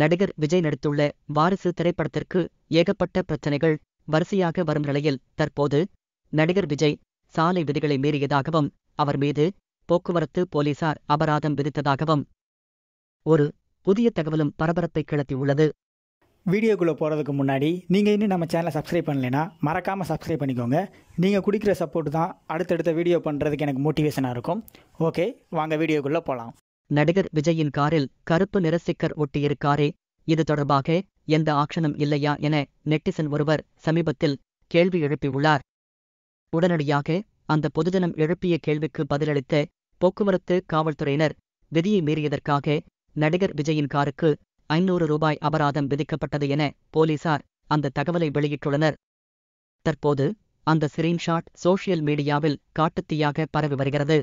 நடிகர் விஜய் நடித்துள்ள வாரிசு திரைப்படத்திற்கு ஏகப்பட்ட பிரச்சனைகள் வரிசையாக வரும் நிலையில் தற்போது நடிகர் விஜய் சாலை விதிகளை மீறியதாகவும் அவர் மீது போக்குவரத்து போலீசார் அபராதம் விதித்ததாகவும் ஒரு புதிய தகவலும் பரபரப்பை கிளத்தியுள்ளது வீடியோக்குள்ளே போகிறதுக்கு முன்னாடி நீங்கள் இன்னும் நம்ம சேனலை சப்ஸ்கிரைப் பண்ணலைன்னா மறக்காமல் சப்ஸ்கிரைப் பண்ணிக்கோங்க நீங்கள் குடிக்கிற சப்போர்ட் தான் அடுத்தடுத்த வீடியோ பண்ணுறதுக்கு எனக்கு மோட்டிவேஷனாக இருக்கும் ஓகே வாங்க வீடியோக்குள்ளே போகலாம் நடிகர் விஜயின் காரில் கருப்பு நிற ஸ்டிக்கர் ஒட்டியிருக்காரே இது தொடர்பாக எந்த ஆக்ஷனும் இல்லையா என நெட்டிசன் ஒருவர் சமீபத்தில் கேள்வி எழுப்பியுள்ளார் உடனடியாக அந்த பொதுஜனம் எழுப்பிய கேள்விக்கு பதிலளித்த போக்குவரத்து காவல்துறையினர் விதியை மீறியதற்காக நடிகர் விஜயின் காருக்கு ஐநூறு ரூபாய் அபராதம் விதிக்கப்பட்டது என போலீசார் அந்த தகவலை வெளியிட்டுள்ளனர் தற்போது அந்த ஸ்கிரீன்ஷாட் சோஷியல் மீடியாவில் காட்டுத்தீயாக பரவி வருகிறது